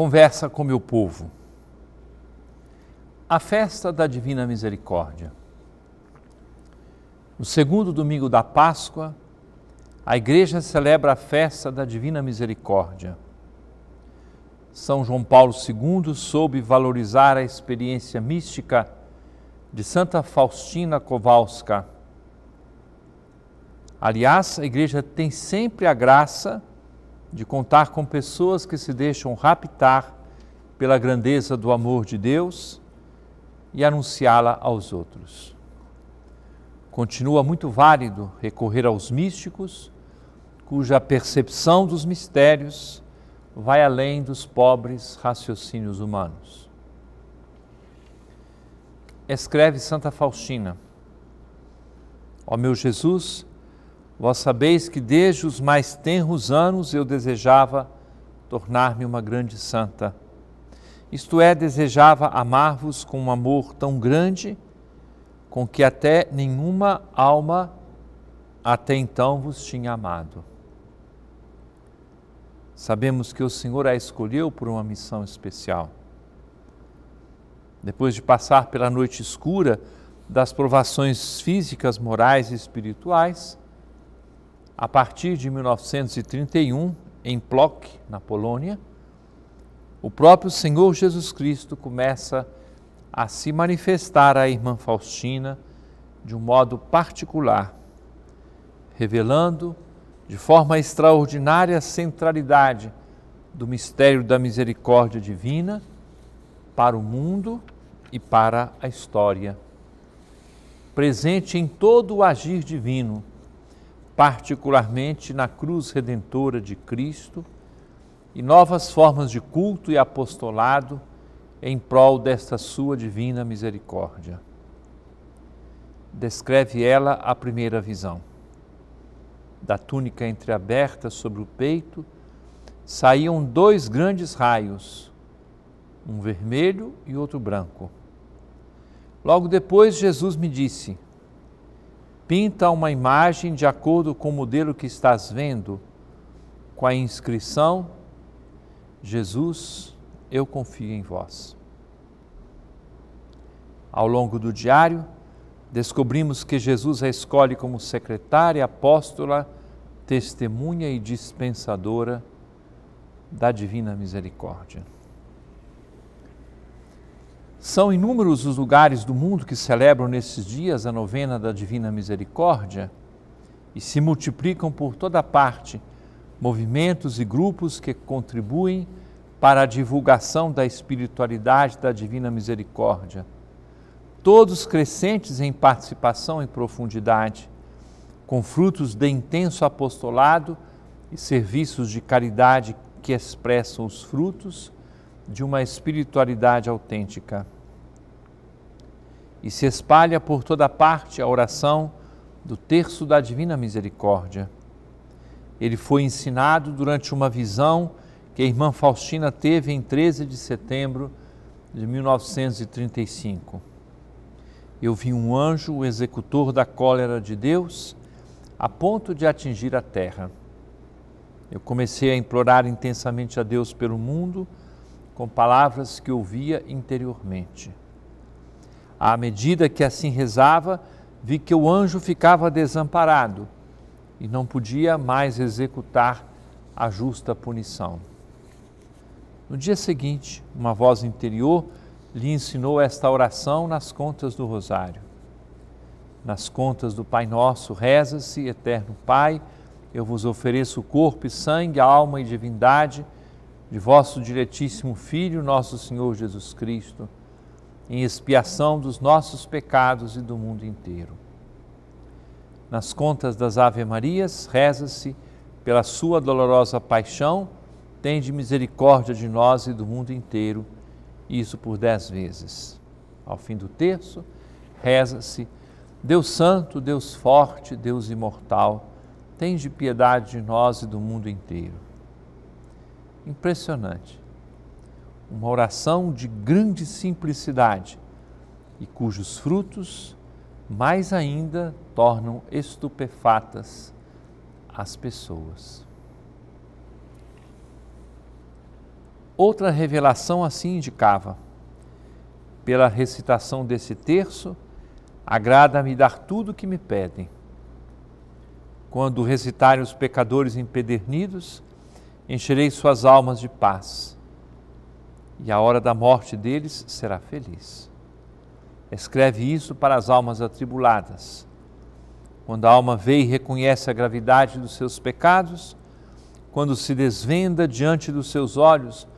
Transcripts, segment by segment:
conversa com meu povo. A festa da Divina Misericórdia. No segundo domingo da Páscoa, a igreja celebra a festa da Divina Misericórdia. São João Paulo II soube valorizar a experiência mística de Santa Faustina Kowalska. Aliás, a igreja tem sempre a graça de contar com pessoas que se deixam raptar pela grandeza do amor de Deus e anunciá-la aos outros. Continua muito válido recorrer aos místicos, cuja percepção dos mistérios vai além dos pobres raciocínios humanos. Escreve Santa Faustina: Ó meu Jesus, Vós sabeis que desde os mais tenros anos eu desejava tornar-me uma grande santa. Isto é, desejava amar-vos com um amor tão grande com que até nenhuma alma até então vos tinha amado. Sabemos que o Senhor a escolheu por uma missão especial. Depois de passar pela noite escura das provações físicas, morais e espirituais, a partir de 1931, em Plock, na Polônia, o próprio Senhor Jesus Cristo começa a se manifestar à irmã Faustina de um modo particular, revelando de forma extraordinária a centralidade do mistério da misericórdia divina para o mundo e para a história. Presente em todo o agir divino, particularmente na cruz redentora de Cristo, e novas formas de culto e apostolado em prol desta sua divina misericórdia. Descreve ela a primeira visão. Da túnica entreaberta sobre o peito saíam dois grandes raios, um vermelho e outro branco. Logo depois, Jesus me disse: pinta uma imagem de acordo com o modelo que estás vendo, com a inscrição: Jesus, eu confio em vós. Ao longo do diário, descobrimos que Jesus a escolhe como secretária, apóstola, testemunha e dispensadora da divina misericórdia. São inúmeros os lugares do mundo que celebram nesses dias a novena da Divina Misericórdia e se multiplicam por toda parte movimentos e grupos que contribuem para a divulgação da espiritualidade da Divina Misericórdia. Todos crescentes em participação e profundidade, com frutos de intenso apostolado e serviços de caridade que expressam os frutos de uma espiritualidade autêntica. E se espalha por toda parte a oração do terço da Divina Misericórdia. Ele foi ensinado durante uma visão que a irmã Faustina teve em 13 de setembro de 1935. Eu vi um anjo, o executor da cólera de Deus, a ponto de atingir a terra. Eu comecei a implorar intensamente a Deus pelo mundo com palavras que ouvia interiormente. À medida que assim rezava, vi que o anjo ficava desamparado e não podia mais executar a justa punição. No dia seguinte, uma voz interior lhe ensinou esta oração nas contas do Rosário. Nas contas do Pai Nosso, reza-se, Eterno Pai, eu vos ofereço o corpo e sangue, a alma e divindade de vosso diretíssimo Filho, nosso Senhor Jesus Cristo, em expiação dos nossos pecados e do mundo inteiro. Nas contas das Ave Marias, reza-se pela sua dolorosa paixão, tende misericórdia de nós e do mundo inteiro, isso por dez vezes. Ao fim do terço, reza-se, Deus Santo, Deus Forte, Deus Imortal, tende piedade de nós e do mundo inteiro impressionante. Uma oração de grande simplicidade e cujos frutos mais ainda tornam estupefatas as pessoas. Outra revelação assim indicava: pela recitação desse terço, agrada-me dar tudo o que me pedem. Quando recitarem os pecadores empedernidos, encherei suas almas de paz, e a hora da morte deles será feliz. Escreve isso para as almas atribuladas. Quando a alma vê e reconhece a gravidade dos seus pecados, quando se desvenda diante dos seus olhos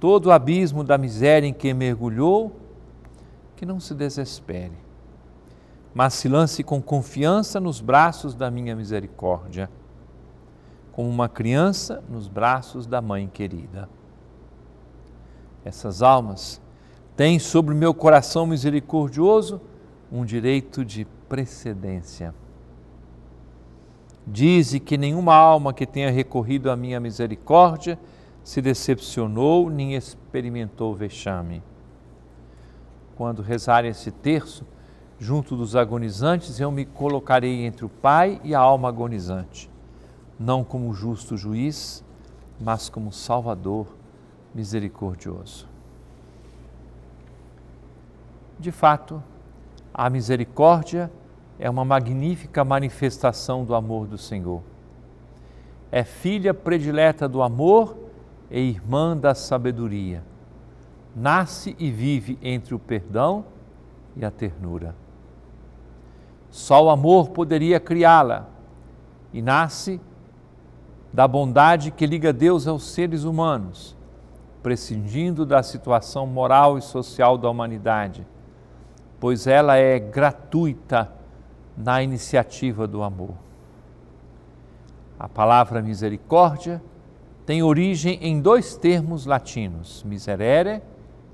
todo o abismo da miséria em que mergulhou, que não se desespere, mas se lance com confiança nos braços da minha misericórdia como uma criança nos braços da mãe querida. Essas almas têm sobre meu coração misericordioso um direito de precedência. Dize que nenhuma alma que tenha recorrido à minha misericórdia se decepcionou nem experimentou vexame. Quando rezar esse terço, junto dos agonizantes, eu me colocarei entre o Pai e a alma agonizante não como justo juiz, mas como Salvador misericordioso. De fato, a misericórdia é uma magnífica manifestação do amor do Senhor. É filha predileta do amor e irmã da sabedoria. Nasce e vive entre o perdão e a ternura. Só o amor poderia criá-la e nasce da bondade que liga Deus aos seres humanos, prescindindo da situação moral e social da humanidade, pois ela é gratuita na iniciativa do amor. A palavra misericórdia tem origem em dois termos latinos, miserere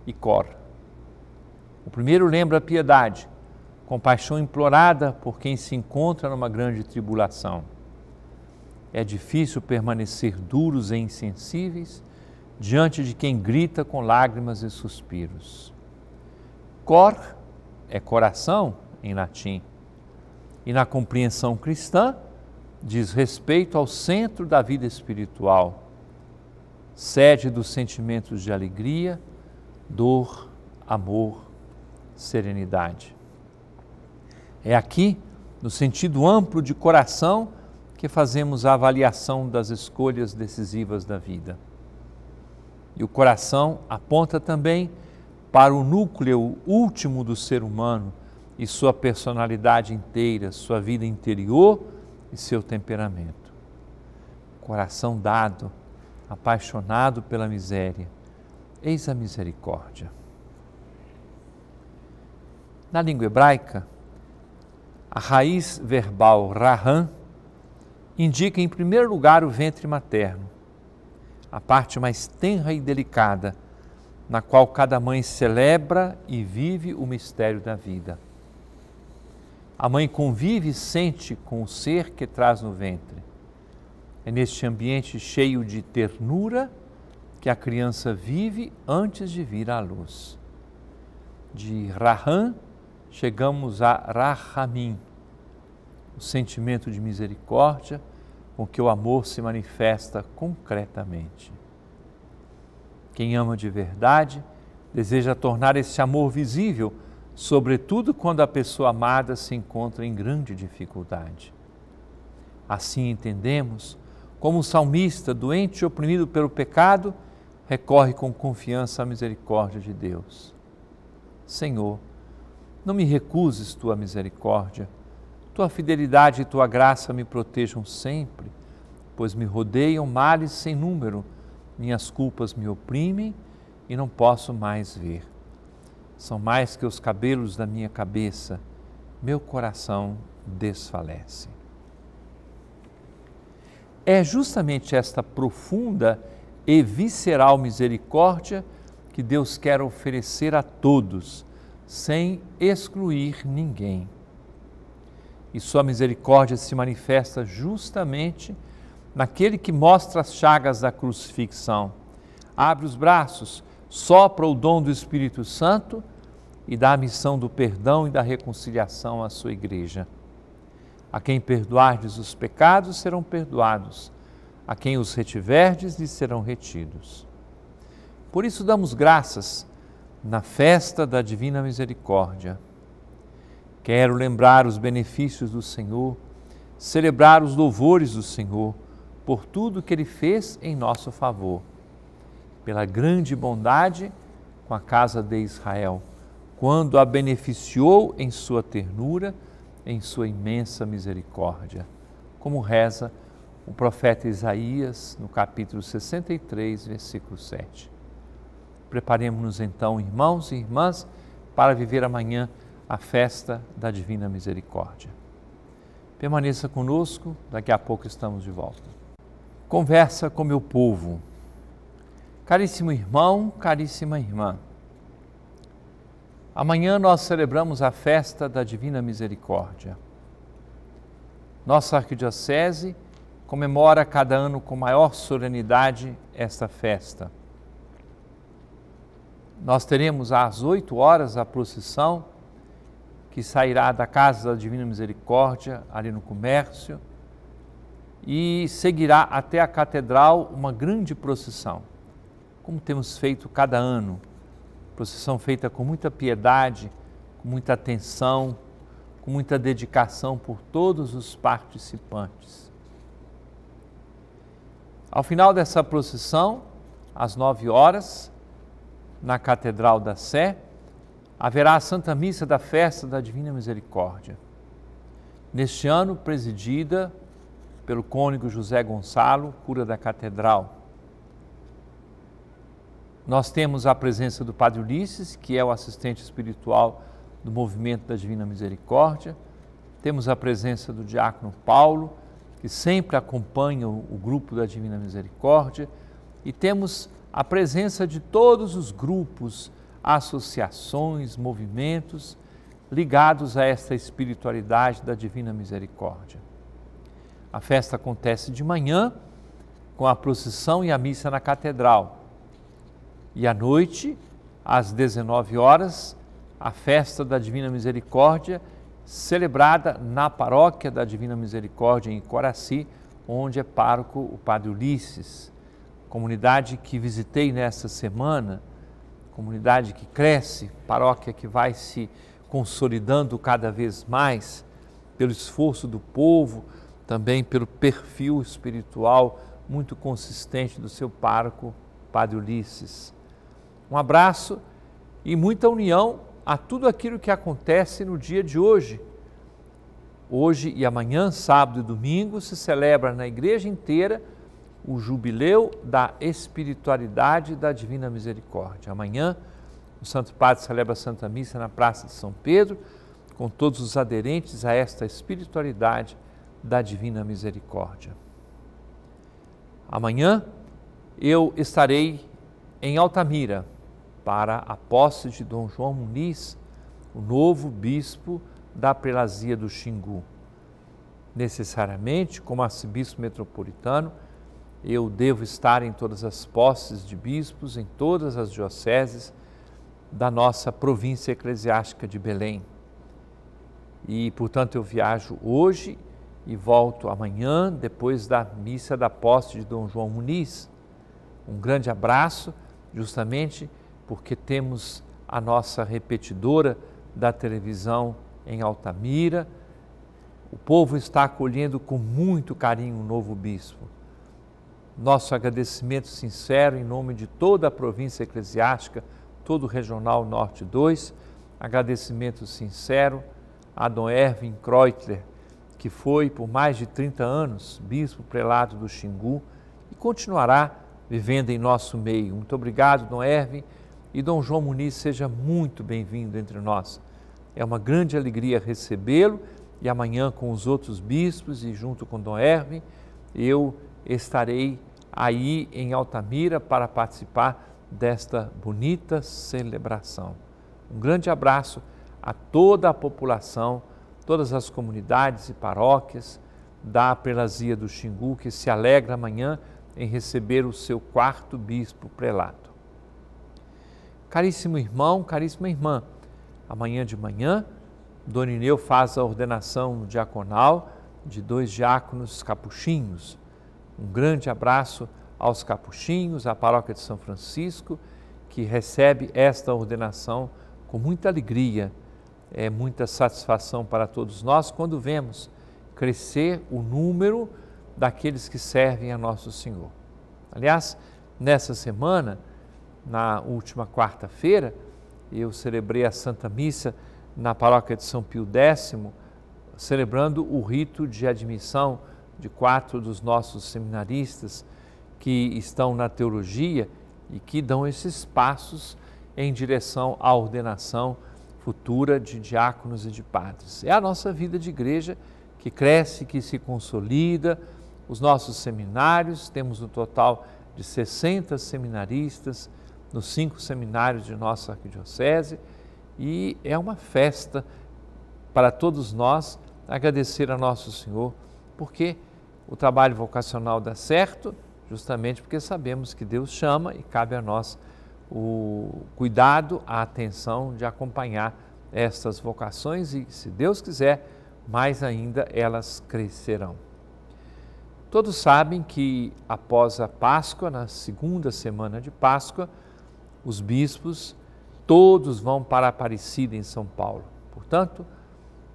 e cor. O primeiro lembra a piedade, compaixão implorada por quem se encontra numa grande tribulação. É difícil permanecer duros e insensíveis diante de quem grita com lágrimas e suspiros. Cor é coração em latim, e na compreensão cristã diz respeito ao centro da vida espiritual, sede dos sentimentos de alegria, dor, amor, serenidade. É aqui, no sentido amplo de coração, que fazemos a avaliação das escolhas decisivas da vida. E o coração aponta também para o núcleo último do ser humano e sua personalidade inteira, sua vida interior e seu temperamento. Coração dado, apaixonado pela miséria, eis a misericórdia. Na língua hebraica, a raiz verbal rahan indica em primeiro lugar o ventre materno, a parte mais tenra e delicada, na qual cada mãe celebra e vive o mistério da vida. A mãe convive e sente com o ser que traz no ventre. É neste ambiente cheio de ternura que a criança vive antes de vir à luz. De Rahan chegamos a Rahamim, o sentimento de misericórdia com que o amor se manifesta concretamente. Quem ama de verdade deseja tornar esse amor visível, sobretudo quando a pessoa amada se encontra em grande dificuldade. Assim entendemos como o salmista, doente e oprimido pelo pecado, recorre com confiança à misericórdia de Deus. Senhor, não me recuses tua misericórdia tua fidelidade e tua graça me protejam sempre, pois me rodeiam males sem número, minhas culpas me oprimem e não posso mais ver. São mais que os cabelos da minha cabeça, meu coração desfalece. É justamente esta profunda e visceral misericórdia que Deus quer oferecer a todos, sem excluir ninguém e sua misericórdia se manifesta justamente naquele que mostra as chagas da crucifixão. Abre os braços, sopra o dom do Espírito Santo e dá a missão do perdão e da reconciliação à sua igreja. A quem perdoardes os pecados serão perdoados, a quem os retiverdes lhes serão retidos. Por isso damos graças na festa da Divina Misericórdia Quero lembrar os benefícios do Senhor, celebrar os louvores do Senhor por tudo que ele fez em nosso favor, pela grande bondade com a casa de Israel, quando a beneficiou em sua ternura, em sua imensa misericórdia. Como reza o profeta Isaías no capítulo 63, versículo 7. Preparemos-nos então, irmãos e irmãs, para viver amanhã a festa da Divina Misericórdia. Permaneça conosco, daqui a pouco estamos de volta. Conversa com meu povo. Caríssimo irmão, caríssima irmã, amanhã nós celebramos a festa da Divina Misericórdia. Nossa arquidiocese comemora cada ano com maior solenidade esta festa. Nós teremos às 8 horas a procissão que sairá da Casa da Divina Misericórdia, ali no comércio, e seguirá até a Catedral uma grande procissão, como temos feito cada ano. Procissão feita com muita piedade, com muita atenção, com muita dedicação por todos os participantes. Ao final dessa procissão, às nove horas, na Catedral da Sé, haverá a Santa Missa da Festa da Divina Misericórdia. Neste ano, presidida pelo cônigo José Gonçalo, cura da Catedral. Nós temos a presença do Padre Ulisses, que é o assistente espiritual do movimento da Divina Misericórdia. Temos a presença do diácono Paulo, que sempre acompanha o grupo da Divina Misericórdia. E temos a presença de todos os grupos associações, movimentos ligados a esta espiritualidade da Divina Misericórdia. A festa acontece de manhã, com a procissão e a missa na catedral. E à noite, às 19 horas, a festa da Divina Misericórdia, celebrada na paróquia da Divina Misericórdia em Coraci, onde é pároco o Padre Ulisses. Comunidade que visitei nesta semana, comunidade que cresce, paróquia que vai se consolidando cada vez mais, pelo esforço do povo, também pelo perfil espiritual muito consistente do seu parco, Padre Ulisses. Um abraço e muita união a tudo aquilo que acontece no dia de hoje. Hoje e amanhã, sábado e domingo, se celebra na igreja inteira o jubileu da espiritualidade da Divina Misericórdia. Amanhã, o Santo Padre celebra a Santa Missa na Praça de São Pedro, com todos os aderentes a esta espiritualidade da Divina Misericórdia. Amanhã eu estarei em Altamira para a posse de Dom João Muniz, o novo bispo da prelazia do Xingu. Necessariamente, como arcebispo metropolitano, eu devo estar em todas as posses de bispos, em todas as dioceses da nossa província eclesiástica de Belém. E, portanto, eu viajo hoje e volto amanhã, depois da missa da posse de Dom João Muniz. Um grande abraço, justamente porque temos a nossa repetidora da televisão em Altamira. O povo está acolhendo com muito carinho o novo bispo nosso agradecimento sincero em nome de toda a província eclesiástica, todo o Regional Norte 2. Agradecimento sincero a Dom Erwin Kreutler, que foi por mais de 30 anos bispo prelado do Xingu e continuará vivendo em nosso meio. Muito obrigado, Dom Erwin. E Dom João Muniz, seja muito bem-vindo entre nós. É uma grande alegria recebê-lo e amanhã com os outros bispos e junto com Dom Erwin, eu estarei aí em Altamira para participar desta bonita celebração. Um grande abraço a toda a população, todas as comunidades e paróquias da Prelazia do Xingu, que se alegra amanhã em receber o seu quarto bispo prelado. Caríssimo irmão, caríssima irmã, amanhã de manhã, Dona Ineu faz a ordenação diaconal de dois diáconos capuchinhos um grande abraço aos capuchinhos, à paróquia de São Francisco, que recebe esta ordenação com muita alegria, é muita satisfação para todos nós quando vemos crescer o número daqueles que servem a nosso Senhor. Aliás, nessa semana, na última quarta-feira, eu celebrei a Santa Missa na paróquia de São Pio X, celebrando o rito de admissão de quatro dos nossos seminaristas que estão na teologia e que dão esses passos em direção à ordenação futura de diáconos e de padres. É a nossa vida de igreja que cresce, que se consolida, os nossos seminários, temos um total de 60 seminaristas nos cinco seminários de nossa arquidiocese e é uma festa para todos nós agradecer a Nosso Senhor, porque o trabalho vocacional dá certo, justamente porque sabemos que Deus chama e cabe a nós o cuidado, a atenção de acompanhar estas vocações e, se Deus quiser, mais ainda elas crescerão. Todos sabem que após a Páscoa, na segunda semana de Páscoa, os bispos todos vão para a Aparecida em São Paulo. Portanto,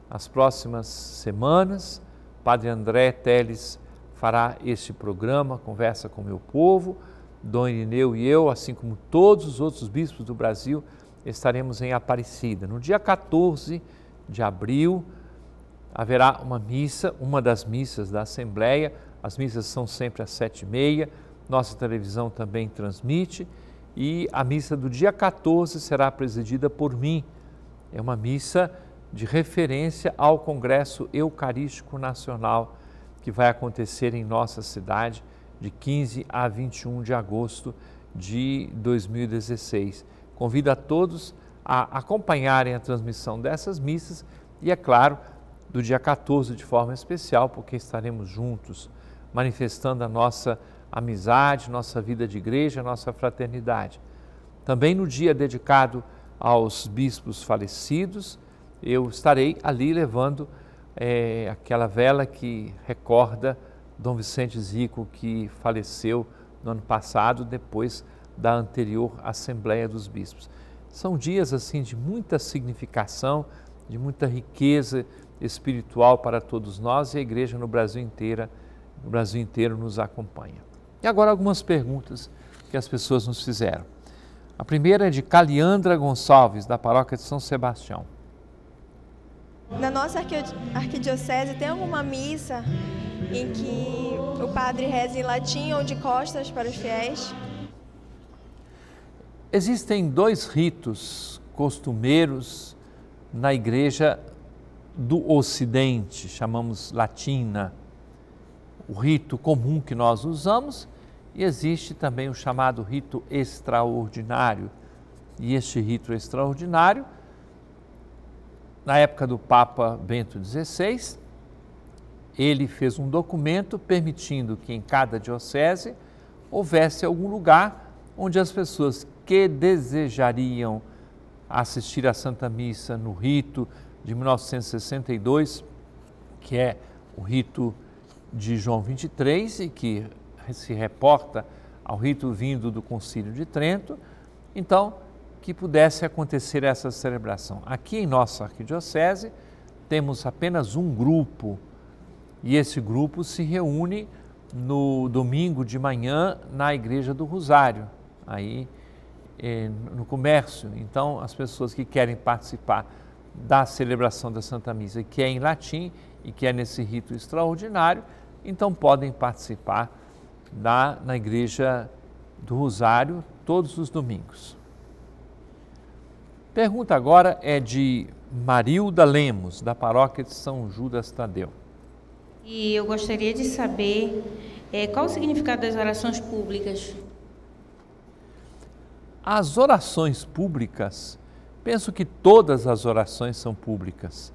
as próximas semanas, Padre André Teles fará este programa, Conversa com Meu Povo. Dom Irineu e eu, assim como todos os outros bispos do Brasil, estaremos em Aparecida. No dia 14 de abril, haverá uma missa, uma das missas da Assembleia. As missas são sempre às sete e meia. Nossa televisão também transmite. E a missa do dia 14 será presidida por mim. É uma missa de referência ao Congresso Eucarístico Nacional que vai acontecer em nossa cidade de 15 a 21 de agosto de 2016. Convido a todos a acompanharem a transmissão dessas missas e, é claro, do dia 14 de forma especial, porque estaremos juntos manifestando a nossa amizade, nossa vida de igreja, nossa fraternidade. Também no dia dedicado aos bispos falecidos, eu estarei ali levando é aquela vela que recorda Dom Vicente Zico, que faleceu no ano passado, depois da anterior Assembleia dos Bispos. São dias assim de muita significação, de muita riqueza espiritual para todos nós e a igreja no Brasil inteira, no Brasil inteiro nos acompanha. E agora algumas perguntas que as pessoas nos fizeram. A primeira é de Caliandra Gonçalves, da paróquia de São Sebastião. Na nossa arquidiocese tem alguma missa em que o padre reza em latim ou de costas para os fiéis? Existem dois ritos costumeiros na igreja do Ocidente, chamamos latina, o rito comum que nós usamos, e existe também o chamado rito extraordinário. E este rito extraordinário na época do Papa Bento XVI, ele fez um documento permitindo que em cada diocese houvesse algum lugar onde as pessoas que desejariam assistir à Santa Missa no rito de 1962, que é o rito de João 23 e que se reporta ao rito vindo do Concílio de Trento. Então, que pudesse acontecer essa celebração. Aqui em nossa arquidiocese temos apenas um grupo e esse grupo se reúne no domingo de manhã na Igreja do Rosário, aí eh, no comércio. Então, as pessoas que querem participar da celebração da Santa Missa, que é em latim e que é nesse rito extraordinário, então podem participar da, na Igreja do Rosário todos os domingos. Pergunta agora é de Marilda Lemos, da paróquia de São Judas Tadeu. E eu gostaria de saber é, qual o significado das orações públicas. As orações públicas, penso que todas as orações são públicas.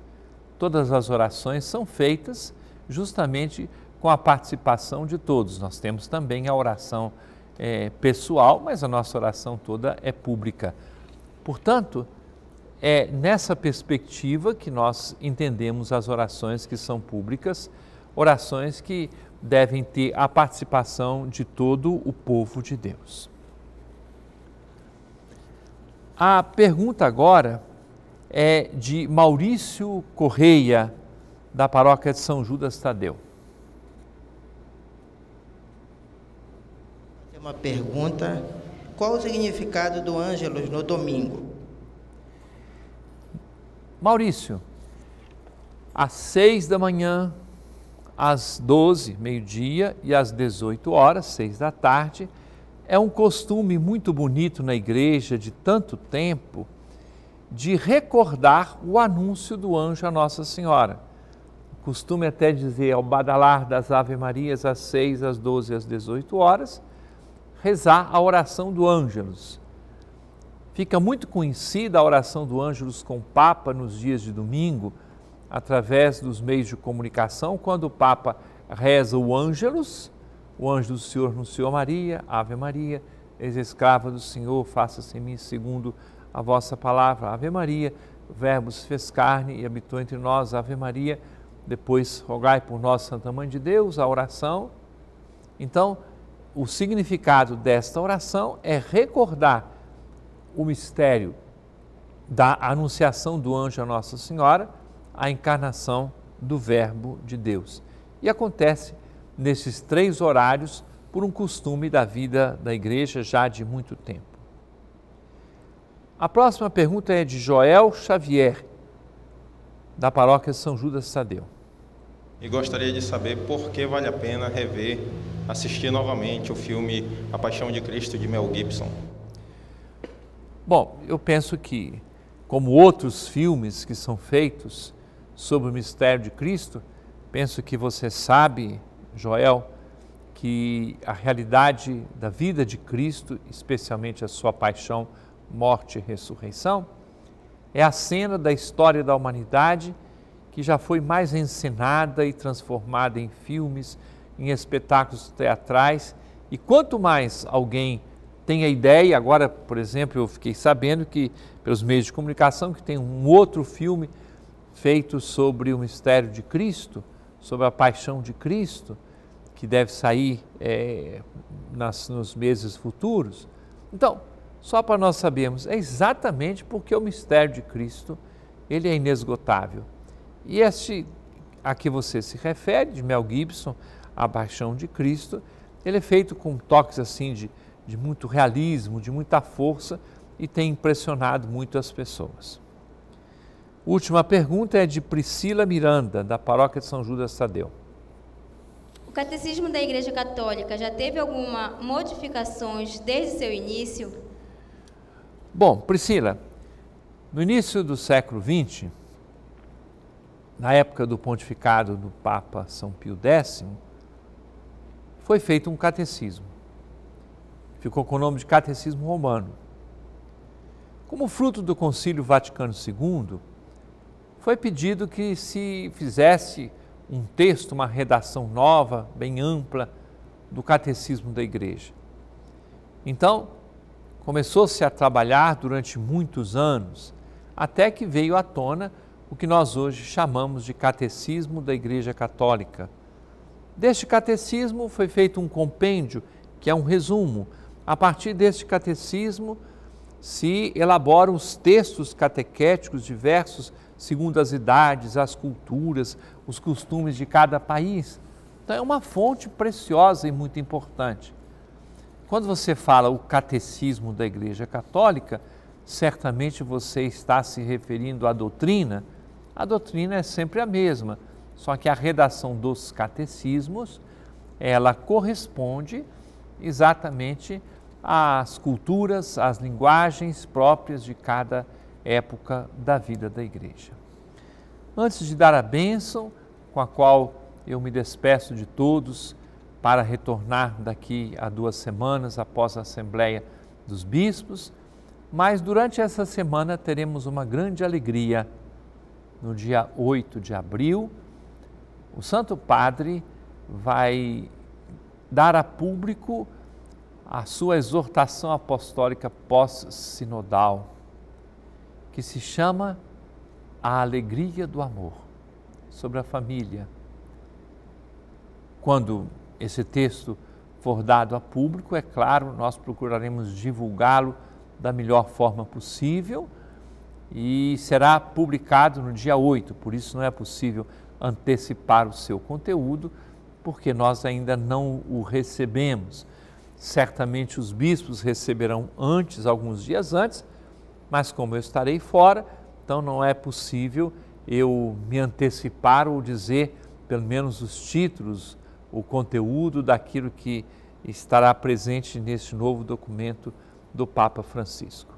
Todas as orações são feitas justamente com a participação de todos. Nós temos também a oração é, pessoal, mas a nossa oração toda é pública. Portanto, é nessa perspectiva que nós entendemos as orações que são públicas, orações que devem ter a participação de todo o povo de Deus. A pergunta agora é de Maurício Correia, da paróquia de São Judas Tadeu. É uma pergunta qual o significado do Ângelos no domingo? Maurício, às seis da manhã, às doze, meio-dia e às dezoito horas, seis da tarde, é um costume muito bonito na igreja de tanto tempo de recordar o anúncio do anjo à Nossa Senhora. Costume é até dizer ao é badalar das Ave Marias às seis, às doze, às dezoito horas, rezar a oração do Ângelus. Fica muito conhecida a oração do Ângelus com o Papa nos dias de domingo, através dos meios de comunicação, quando o Papa reza o Ângelus, o anjo do Senhor anunciou Maria, Ave Maria, eis escrava do Senhor, faça-se em mim segundo a vossa palavra, Ave Maria, Verbos fez carne e habitou entre nós, Ave Maria. Depois, rogai por nós, Santa Mãe de Deus, a oração. Então, o significado desta oração é recordar o mistério da anunciação do anjo a Nossa Senhora, a encarnação do Verbo de Deus. E acontece nesses três horários por um costume da vida da igreja já de muito tempo. A próxima pergunta é de Joel Xavier, da paróquia São Judas Tadeu e gostaria de saber por que vale a pena rever, assistir novamente o filme A Paixão de Cristo de Mel Gibson. Bom, eu penso que, como outros filmes que são feitos sobre o mistério de Cristo, penso que você sabe, Joel, que a realidade da vida de Cristo, especialmente a sua paixão, morte e ressurreição, é a cena da história da humanidade que já foi mais encenada e transformada em filmes, em espetáculos teatrais. E quanto mais alguém tem a ideia, agora, por exemplo, eu fiquei sabendo que, pelos meios de comunicação, que tem um outro filme feito sobre o mistério de Cristo, sobre a paixão de Cristo, que deve sair é, nas, nos meses futuros. Então, só para nós sabermos, é exatamente porque o mistério de Cristo ele é inesgotável. E este a que você se refere, de Mel Gibson, A Paixão de Cristo, ele é feito com toques assim de, de muito realismo, de muita força e tem impressionado muito as pessoas. Última pergunta é de Priscila Miranda, da paróquia de São Judas Tadeu. O catecismo da Igreja Católica já teve alguma modificações desde seu início? Bom, Priscila, no início do século XX, na época do pontificado do Papa São Pio X, foi feito um catecismo. Ficou com o nome de Catecismo Romano. Como fruto do Concílio Vaticano II, foi pedido que se fizesse um texto, uma redação nova, bem ampla, do Catecismo da Igreja. Então, começou-se a trabalhar durante muitos anos, até que veio à tona o que nós hoje chamamos de Catecismo da Igreja Católica. Deste catecismo foi feito um compêndio, que é um resumo. A partir deste catecismo se elaboram os textos catequéticos diversos, segundo as idades, as culturas, os costumes de cada país. Então é uma fonte preciosa e muito importante. Quando você fala o catecismo da Igreja Católica, certamente você está se referindo à doutrina a doutrina é sempre a mesma, só que a redação dos catecismos, ela corresponde exatamente às culturas, às linguagens próprias de cada época da vida da igreja. Antes de dar a bênção, com a qual eu me despeço de todos para retornar daqui a duas semanas após a Assembleia dos Bispos, mas durante essa semana teremos uma grande alegria no dia 8 de abril, o Santo Padre vai dar a público a sua exortação apostólica pós-sinodal, que se chama A Alegria do Amor, sobre a família. Quando esse texto for dado a público, é claro, nós procuraremos divulgá-lo da melhor forma possível e será publicado no dia 8, por isso não é possível antecipar o seu conteúdo, porque nós ainda não o recebemos. Certamente os bispos receberão antes, alguns dias antes, mas como eu estarei fora, então não é possível eu me antecipar ou dizer pelo menos os títulos, o conteúdo daquilo que estará presente neste novo documento do Papa Francisco.